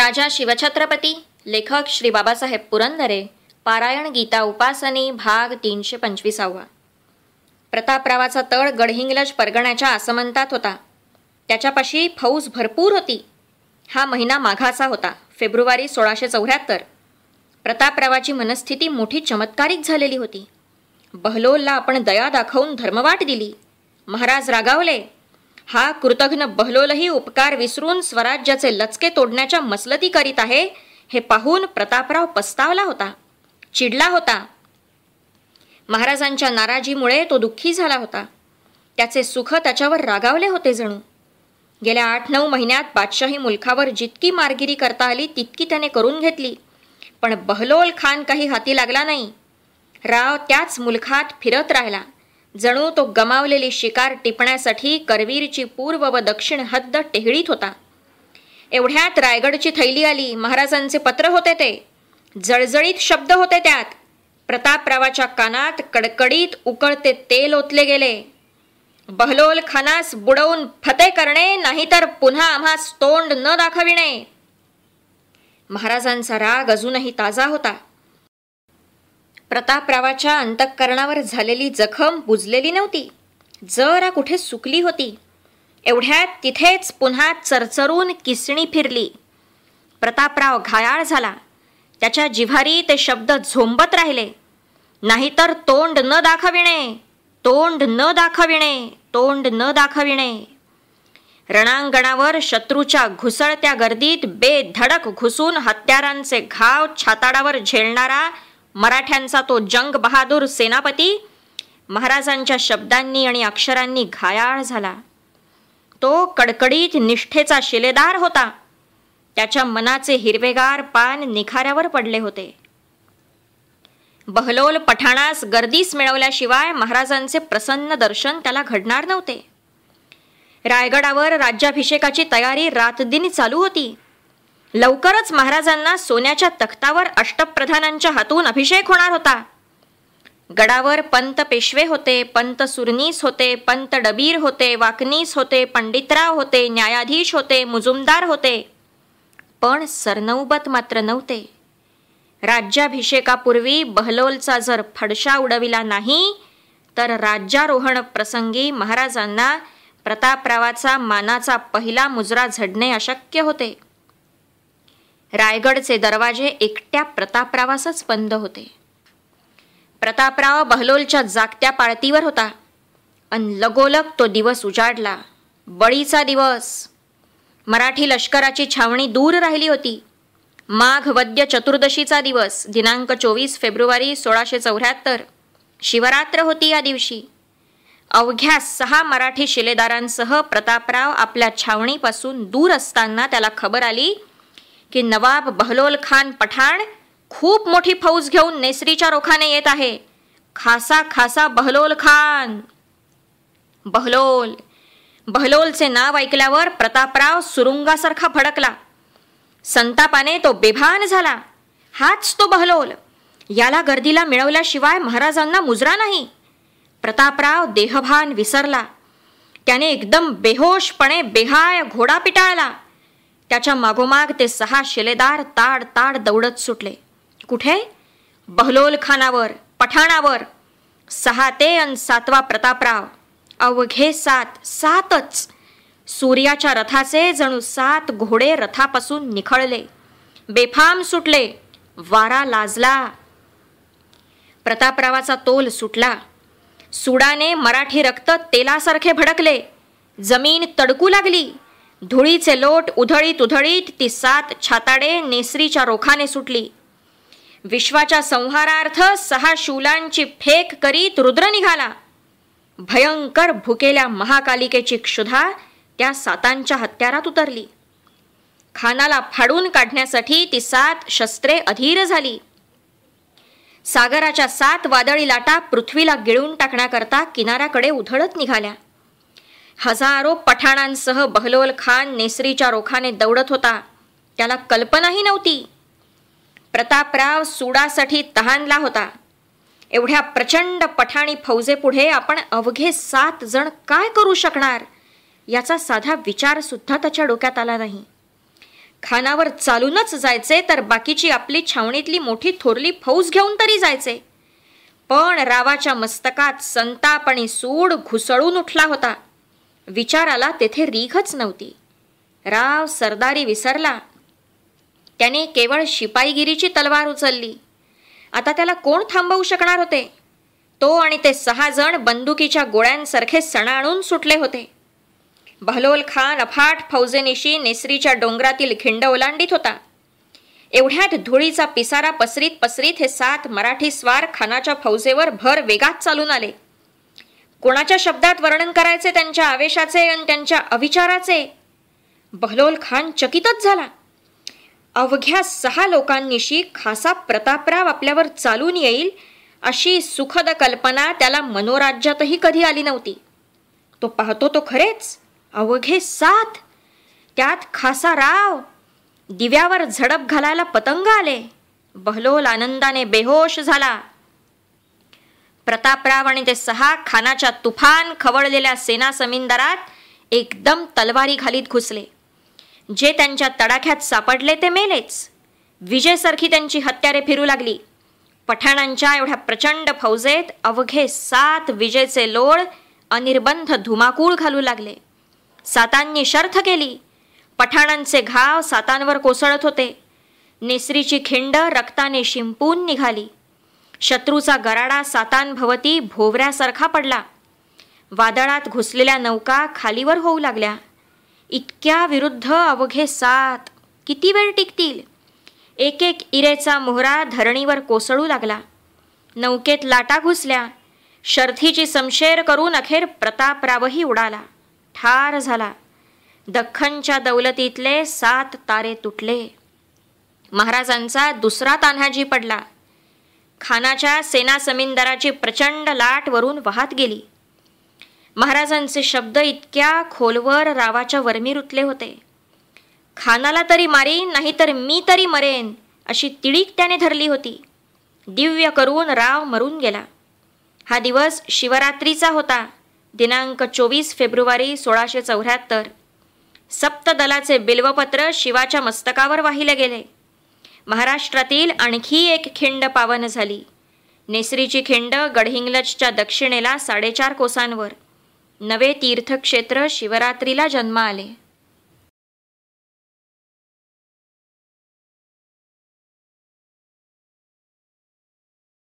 राजा शिवछत्रपती लेखक श्री बाबासाहेब पुरंदरे पारायण गीता उपासने भाग तीनशे पंचवीसावा प्रतापरावाचा तळ गडहिंग्लज परगण्याच्या आसमंतात होता त्याच्यापाशी फौज भरपूर होती हा महिना माघाचा होता फेब्रुवारी सोळाशे चौऱ्याहत्तर प्रतापरावाची मनस्थिती मोठी चमत्कारिक झालेली होती बहलोलला आपण दया दाखवून धर्मवाट दिली महाराज रागावले हा कृतघ्न बहलोलही उपकार विसरून स्वराज्याचे लचके तोडण्याच्या मसलती करीत आहे हे पाहून प्रतापराव पस्तावला होता चिडला होता महाराजांच्या नाराजीमुळे तो दुःखी झाला होता त्याचे सुख त्याच्यावर रागावले होते जणू गेल्या आठ नऊ महिन्यात बादशाही मुलखावर जितकी मारगिरी करता आली तितकी त्याने करून घेतली पण बहलोल खान काही हाती लागला नाही राव त्याच मुलखात फिरत राहिला जणू तो गमावलेली शिकार टिपण्यासाठी करवीरची पूर्व व दक्षिण हद्द टेहळीत होता एवढ्यात रायगडची थैली आली महाराजांचे पत्र होते ते जळजळीत शब्द होते त्यात प्रतापरावाच्या कानात कडकडीत उकळते तेल ओतले गेले बहलोल खानास बुडवून फते करणे नाहीतर पुन्हा आम्हास तोंड न दाखविणे महाराजांचा राग अजूनही ताजा होता प्रतापरावाच्या अंतःकरणावर झालेली जखम बुजलेली नव्हती जरा कुठे सुकली होती एवढ्यात तिथेच पुन्हा चरचरून किसणी फिरली प्रतापराव घायाळ झाला त्याच्या जिव्हारी ते शब्द झोंबत राहिले नाहीतर तोंड न दाखविणे तोंड न दाखविणे तोंड न दाखविणे रणांगणावर शत्रूच्या घुसळत्या गर्दीत बेधडक घुसून हत्यारांचे घाव छाताडावर झेलणारा मराठ्यांचा तो जंग बहादूर सेनापती महाराजांच्या शब्दांनी आणि अक्षरांनी घायाळ झाला तो कडकडीत निष्ठेचा शिलेदार होता त्याच्या मनाचे हिरवेगार पान निखाऱ्यावर पडले होते बहलोल पठाणास गर्दीस मिळवल्याशिवाय महाराजांचे प्रसन्न दर्शन त्याला घडणार नव्हते रायगडावर राज्याभिषेकाची तयारी रातदिन चालू होती लवकरच महाराजांना सोन्याच्या तख्तावर अष्टप्रधानांच्या हातून अभिषेक होणार होता गडावर पंत पेशवे होते पंत सुरनीस होते पंत डबीर होते वाकनीस होते पंडितराव होते न्यायाधीश होते मुजुमदार होते पण सरनौबत मात्र नव्हते राज्याभिषेकापूर्वी बहलोलचा जर फडशा उडविला नाही तर राज्यारोहण प्रसंगी महाराजांना प्रतापरावाचा मानाचा पहिला मुजरा झडणे अशक्य होते रायगडचे दरवाजे एकट्या प्रतापरावासच बंद होते प्रतापराव बहलोलच्या जागत्या पाळतीवर होता अन लगोलग तो दिवस उजाडला बळीचा दिवस मराठी लष्कराची छावणी दूर राहिली होती माघ वद्य चतुर्दशीचा दिवस दिनांक चोवीस फेब्रुवारी सोळाशे चौऱ्याहत्तर शिवरात्र होती या दिवशी अवघ्या सहा मराठी शिलेदारांसह प्रतापराव आपल्या छावणीपासून दूर असताना त्याला खबर आली की नवाब बहलोल खान पठाण खूप मोठी फौज घेऊन नेसरीच्या रोखाने येत आहे खासा खासा बहलोल खान बहलोल बहलोलचे नाव ऐकल्यावर प्रतापराव सुरुंगासारखा भडकला संतापाने तो बेभान झाला हाच तो बहलोल याला गर्दीला मिळवल्याशिवाय महाराजांना मुजरा नाही प्रतापराव देहभान विसरला त्याने एकदम बेहोशपणे बेहाय घोडा पिटाळला त्याच्या मागोमाग ते सहा शिलेदार ताड ताड दौडत सुटले कुठे बहलोल खानावर पठाणावर सहा ते अन सातवा प्रतापराव अवघे सात सातच सूर्याच्या रथाचे जणू सात घोडे रथापासून निखळले बेफाम सुटले वारा लाजला प्रतापरावाचा तोल सुटला सुडाने मराठी रक्त तेलासारखे भडकले जमीन तडकू लागली धुळीचे लोट उधळीत उधळीत ती सात छाताडे नेसरीच्या रोखाने सुटली विश्वाच्या संहारार्थ सहा शूलांची फेक करीत रुद्र निघाला भयंकर भुकेल्या महाकालिकेची क्षुधा त्या सातांच्या हत्यारात उतरली खानाला फाडून काढण्यासाठी ती सात शस्त्रे अधीर झाली सागराच्या सात वादळी लाटा पृथ्वीला गिळून टाकण्याकरता किनाऱ्याकडे उधळत निघाल्या हजारो पठाणांसह बहलोल खान नेसरीच्या रोखाने दौडत होता त्याला कल्पनाही नव्हती प्रतापराव सुडासाठी तहानला होता एवढ्या प्रचंड पठाणी फौजेपुढे आपण अवघे सात जण काय करू शकणार याचा साधा विचारसुद्धा त्याच्या डोक्यात आला नाही खानावर चालूनच जायचे तर बाकीची आपली छावणीतली मोठी थोरली फौज घेऊन तरी जायचे पण रावाच्या मस्तकात संताप आणि सूड घुसळून उठला होता विचाराला तेथे रीघच नव्हती राव सरदारी विसरला त्याने केवळ शिपाईगिरीची तलवार उचलली आता त्याला कोण थांबवू शकणार होते तो आणि ते सहा जण बंदुकीच्या गोळ्यांसारखे सणाणून सुटले होते बहलोल खान अफाट फौजेनिशी नेसरीच्या डोंगरातील खिंड ओलांडित होता एवढ्यात धुळीचा पिसारा पसरीत पसरीत हे सात मराठी स्वार खानाच्या फौजेवर भर वेगात चालून आले कोणाच्या शब्दात वर्णन करायचे त्यांच्या आवेशाचे आणि त्यांच्या अविचाराचे बहलोल खान चकितच झाला अवघ्या सहा लोकांनीशी खासा प्रतापराव आपल्यावर चालून येईल अशी सुखद कल्पना त्याला मनोराज्यातही कधी आली नव्हती तो पाहतो तो खरेच अवघे साथ त्यात खासा राव दिव्यावर झडप घालायला पतंग आले बहलोल आनंदाने बेहोश झाला प्रतापराव आणि ते सहा खानाच्या तुफान खवळलेल्या सेना जमीनदारात एकदम तलवारी घालीत घुसले जे त्यांच्या तडाख्यात सापडले ते मेलेच विजयसारखी त्यांची हत्यारे फिरू लागली पठाणांच्या एवढ्या प्रचंड फौजेत अवघे सात विजेचे लोळ अनिर्बंध धुमाकूळ घालू लागले सातांनी शर्थ केली पठाणांचे घाव सातांवर कोसळत होते नेसरीची खिंड रक्ताने शिंपून निघाली शत्रूचा गराडा सातान भवती भोवऱ्यासारखा पडला वादळात घुसलेल्या नौका खालीवर होऊ लागल्या इतक्या विरुद्ध अवघे सात किती वेळ टिकतील एक एक इरेचा मोहरा धरणीवर कोसळू लागला नौकेत लाटा घुसल्या शर्थीची समशेर करून अखेर प्रतापरावही उडाला ठार झाला दख्खनच्या दौलतीतले सात तारे तुटले महाराजांचा दुसरा तान्हाजी पडला खानाच्या सेना जमीनदाराची प्रचंड लाट वरून वाहत गेली महाराजांचे शब्द इतक्या खोलवर रावाच्या वरमी रुतले होते खानाला तरी मारीन नाहीतर मी तरी मरेन अशी तिडीक त्याने धरली होती दिव्य करून राव मरून गेला हा दिवस शिवरात्रीचा होता दिनांक चोवीस फेब्रुवारी सोळाशे चौऱ्याहत्तर सप्तदलाचे बिल्वपत्र शिवाच्या मस्तकावर वाहिले गेले महाराष्ट्रातील आणखी एक खिंड पावन झाली नेसरीची खिंड गडहिंग्लजच्या दक्षिणेला साडेचार कोसांवर नवे तीर्थक्षेत्र शिवरात्रीला जन्म आले